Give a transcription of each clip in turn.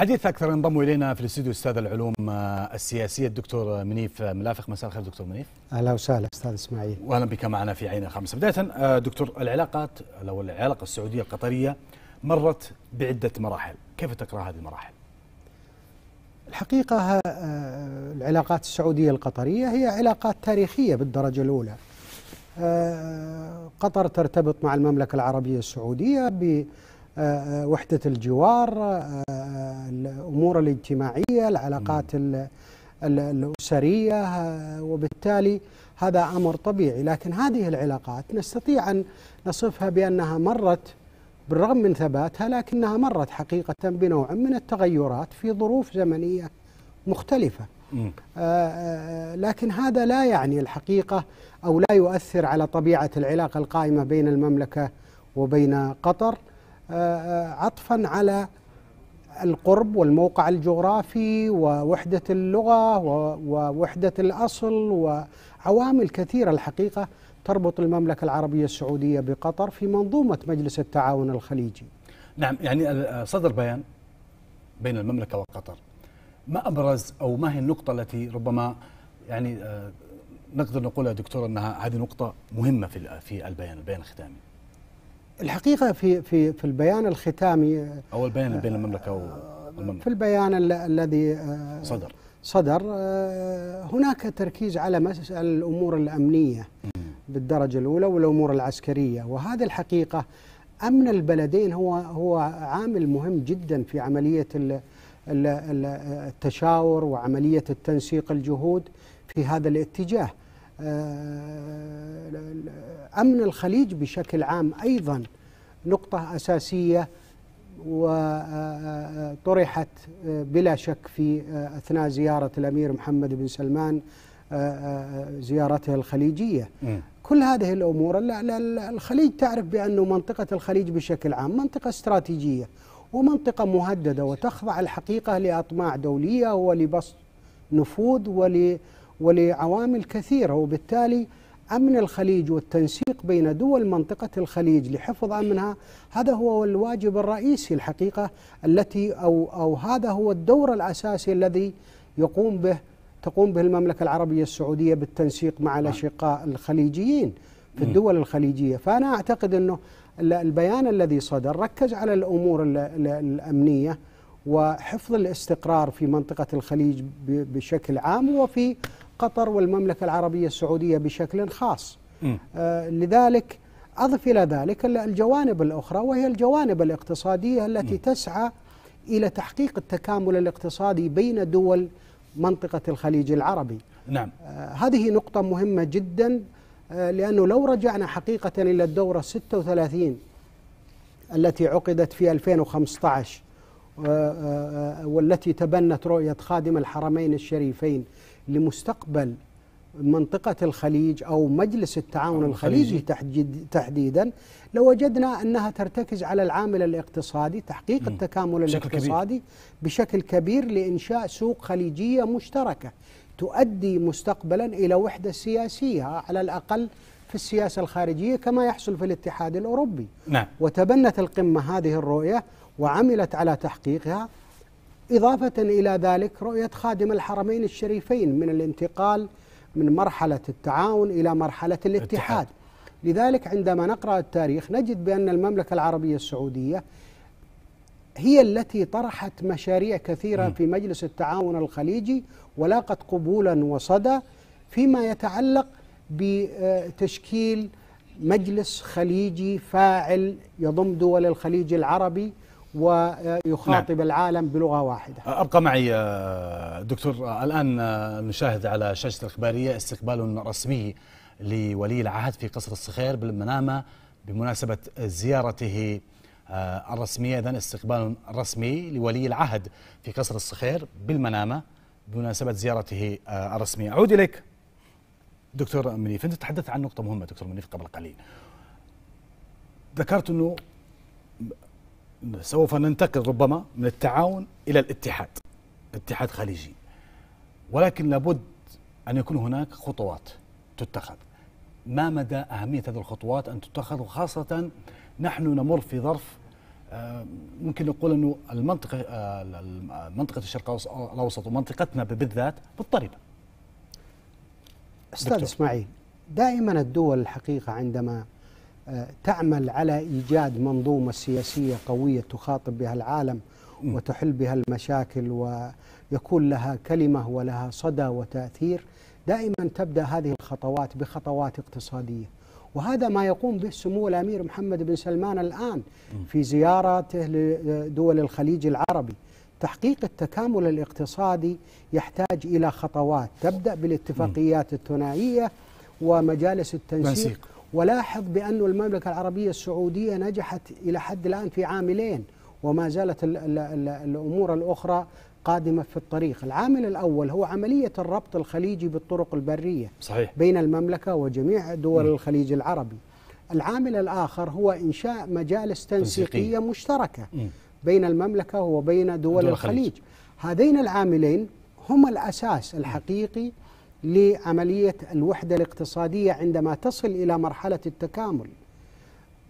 للحديث اكثر ينضم الينا في الاستديو استاذ العلوم آه، السياسيه الدكتور آه، منيف آه، ملافق مساء الخير دكتور منيف اهلا وسهلا استاذ اسماعيل واهلا بك معنا في عين خمسه بدايه دكتور العلاقات او العلاقه السعوديه القطريه مرت بعده مراحل كيف تقرا هذه المراحل الحقيقه العلاقات السعوديه القطريه هي علاقات تاريخيه بالدرجه الاولى قطر ترتبط مع المملكه العربيه السعوديه ب وحدة الجوار آه، آه، الأمور الاجتماعية العلاقات الأسرية آه، وبالتالي هذا أمر طبيعي لكن هذه العلاقات نستطيع أن نصفها بأنها مرت بالرغم من ثباتها لكنها مرت حقيقة بنوع من التغيرات في ظروف زمنية مختلفة لكن هذا لا يعني الحقيقة أو لا يؤثر على طبيعة العلاقة القائمة بين المملكة وبين قطر آه، آه، عطفا على القرب والموقع الجغرافي ووحدة اللغة ووحدة الأصل وعوامل كثيرة الحقيقة تربط المملكة العربية السعودية بقطر في منظومة مجلس التعاون الخليجي نعم يعني آه، صدر بيان بين المملكة وقطر ما أبرز أو ما هي النقطة التي ربما يعني نقدر نقولها دكتور أنها هذه نقطة مهمة في في البيان البيان الختامي الحقيقه في في في البيان الختامي او البيان بين المملكه والمملكه آه، في البيان الذي آه، صدر صدر آه، هناك تركيز على مسألة الامور الامنيه بالدرجه الاولى والامور العسكريه وهذا الحقيقه امن البلدين هو هو عامل مهم جدا في عمليه التشاور وعمليه التنسيق الجهود في هذا الاتجاه آه، أمن الخليج بشكل عام أيضا نقطة أساسية وطرحت آه، آه، بلا شك في أثناء زيارة الأمير محمد بن سلمان زيارته الخليجية م. كل هذه الأمور الخليج تعرف بأنه منطقة الخليج بشكل عام منطقة استراتيجية ومنطقة مهددة وتخضع الحقيقة لأطماع دولية ولبسط نفوذ ولبسط ولعوامل كثيرة وبالتالي أمن الخليج والتنسيق بين دول منطقة الخليج لحفظ أمنها هذا هو الواجب الرئيسي الحقيقة التي أو, أو هذا هو الدور الأساسي الذي يقوم به تقوم به المملكة العربية السعودية بالتنسيق مع نعم. الأشقاء الخليجيين في الدول الخليجية فأنا أعتقد أنه البيان الذي صدر ركز على الأمور الأمنية وحفظ الاستقرار في منطقة الخليج بشكل عام وفي قطر والمملكة العربية السعودية بشكل خاص آه، لذلك أضف إلى ذلك الجوانب الأخرى وهي الجوانب الاقتصادية التي تسعى إلى تحقيق التكامل الاقتصادي بين دول منطقة الخليج العربي نعم. آه، هذه نقطة مهمة جدا آه، لأنه لو رجعنا حقيقة إلى الدورة 36 التي عقدت في 2015 والتي تبنت رؤية خادم الحرمين الشريفين لمستقبل منطقة الخليج أو مجلس التعاون الخليجي تحديدا لوجدنا أنها ترتكز على العامل الاقتصادي تحقيق التكامل الاقتصادي كبير. بشكل كبير لإنشاء سوق خليجية مشتركة تؤدي مستقبلا إلى وحدة سياسية على الأقل في السياسة الخارجية كما يحصل في الاتحاد الأوروبي نعم. وتبنت القمة هذه الرؤية وعملت على تحقيقها إضافة إلى ذلك رؤية خادم الحرمين الشريفين من الانتقال من مرحلة التعاون إلى مرحلة الاتحاد لذلك عندما نقرأ التاريخ نجد بأن المملكة العربية السعودية هي التي طرحت مشاريع كثيرة في مجلس التعاون الخليجي ولاقت قبولا وصدى فيما يتعلق بتشكيل مجلس خليجي فاعل يضم دول الخليج العربي ويخاطب نعم. العالم بلغة واحدة أبقى معي آه، دكتور آه، الآن آه، نشاهد على شاشة الإخبارية استقبال رسمي لولي العهد في قصر الصخير بالمنامة بمناسبة زيارته الرسمية إذن استقبال رسمي لولي العهد في قصر الصخير بالمنامة بمناسبة زيارته الرسمية أعود إليك دكتور منيف أنت تحدثت عن نقطة مهمة دكتور منيف قبل قليل ذكرت أنه سوف ننتقل ربما من التعاون إلى الاتحاد اتحاد خليجي ولكن لابد أن يكون هناك خطوات تتخذ ما مدى أهمية هذه الخطوات أن تتخذ وخاصة نحن نمر في ظرف آه، ممكن نقول أنه المنطقة آه، منطقة الشرق الأوسط ومنطقتنا بالذات مضطربة أستاذ إسماعيل دائما الدول الحقيقة عندما تعمل على إيجاد منظومة سياسية قوية تخاطب بها العالم وتحل بها المشاكل ويكون لها كلمة ولها صدى وتأثير دائما تبدأ هذه الخطوات بخطوات اقتصادية وهذا ما يقوم به سمو الأمير محمد بن سلمان الآن في زيارته لدول الخليج العربي تحقيق التكامل الاقتصادي يحتاج إلى خطوات تبدأ بالاتفاقيات الثنائية ومجالس التنسيق ولاحظ بأن المملكة العربية السعودية نجحت إلى حد الآن في عاملين وما زالت الـ الـ الـ الأمور الأخرى قادمة في الطريق العامل الأول هو عملية الربط الخليجي بالطرق البرية صحيح. بين المملكة وجميع دول م. الخليج العربي العامل الآخر هو إنشاء مجالس تنسيقية مشتركة م. بين المملكة وبين دول, دول الخليج. الخليج هذين العاملين هما الأساس الحقيقي م. لعملية الوحدة الاقتصادية عندما تصل إلى مرحلة التكامل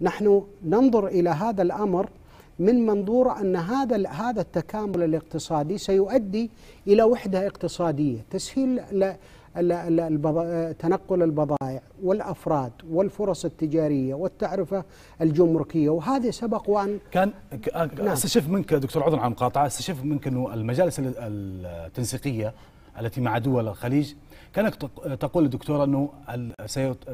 نحن ننظر إلى هذا الأمر من منظور أن هذا هذا التكامل الاقتصادي سيؤدي إلى وحدة اقتصادية تسهيل تنقل البضائع والافراد والفرص التجاريه والتعرفه الجمركيه وهذا سبق وان كان نعم. استشف منك دكتور عضو عن مقاطعه استشف منك انه المجالس التنسيقيه التي مع دول الخليج كانت تقول الدكتورة أنه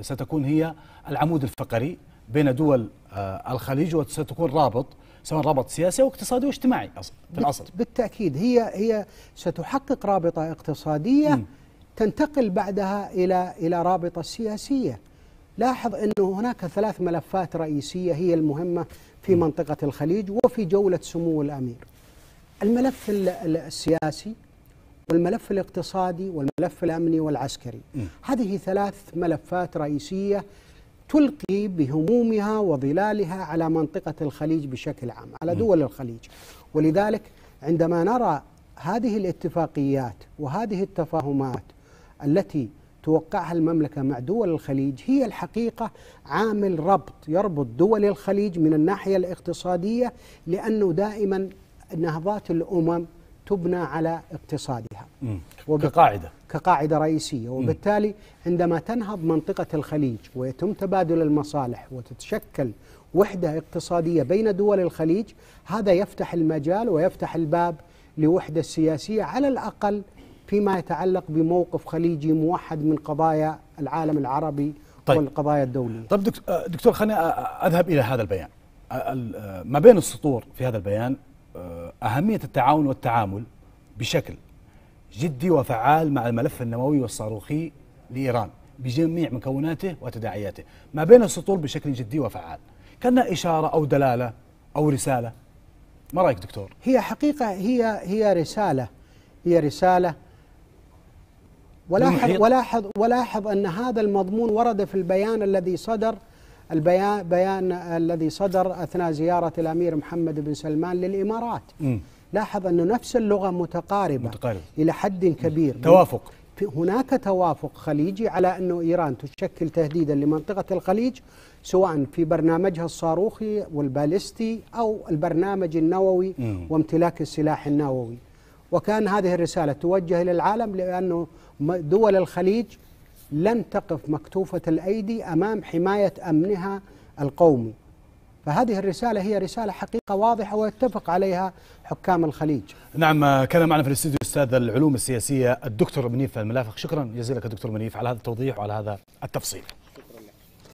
ستكون هي العمود الفقري بين دول آه، الخليج وستكون رابط سواء رابط سياسي أو اقتصادي واجتماعي في الأصل بالتأكيد هي هي ستحقق رابطة اقتصادية م. تنتقل بعدها إلى إلى رابطة سياسية لاحظ أنه هناك ثلاث ملفات رئيسية هي المهمة في م. منطقة الخليج وفي جولة سمو الأمير الملف السياسي والملف الاقتصادي والملف الامني والعسكري. م. هذه ثلاث ملفات رئيسيه تلقي بهمومها وظلالها على منطقه الخليج بشكل عام، على دول م. الخليج. ولذلك عندما نرى هذه الاتفاقيات وهذه التفاهمات التي توقعها المملكه مع دول الخليج هي الحقيقه عامل ربط يربط دول الخليج من الناحيه الاقتصاديه لانه دائما نهضات الامم تبنى على اقتصادها كقاعدة كقاعدة رئيسية وبالتالي عندما تنهض منطقة الخليج ويتم تبادل المصالح وتتشكل وحدة اقتصادية بين دول الخليج هذا يفتح المجال ويفتح الباب لوحدة سياسية على الأقل فيما يتعلق بموقف خليجي موحد من قضايا العالم العربي طيب. والقضايا الدولية طيب آه، دكتور خليني أذهب إلى هذا البيان ما بين السطور في هذا البيان أهمية التعاون والتعامل بشكل جدي وفعال مع الملف النووي والصاروخي لإيران بجميع مكوناته وتداعياته ما بين السطور بشكل جدي وفعال كأنها إشارة أو دلالة أو رسالة ما رأيك دكتور؟ هي حقيقة هي هي رسالة هي رسالة ولاحظ ولاحظ ولاحظ أن هذا المضمون ورد في البيان الذي صدر البيان بيان الذي صدر أثناء زيارة الأمير محمد بن سلمان للإمارات م. لاحظ أنه نفس اللغة متقاربة متقارب. إلى حد كبير توافق هناك توافق خليجي على انه إيران تشكل تهديدا لمنطقة الخليج سواء في برنامجها الصاروخي والبالستي أو البرنامج النووي م. وامتلاك السلاح النووي وكان هذه الرسالة توجه إلى العالم لأنه دول الخليج لن تقف مكتوفة الأيدي أمام حماية أمنها القومي فهذه الرسالة هي رسالة حقيقة واضحة ويتفق عليها حكام الخليج نعم آه، كان معنا في الاستديو أستاذ العلوم السياسية الدكتور منيف الملافق شكرا جزيلا لك دكتور منيف على هذا التوضيح وعلى هذا التفصيل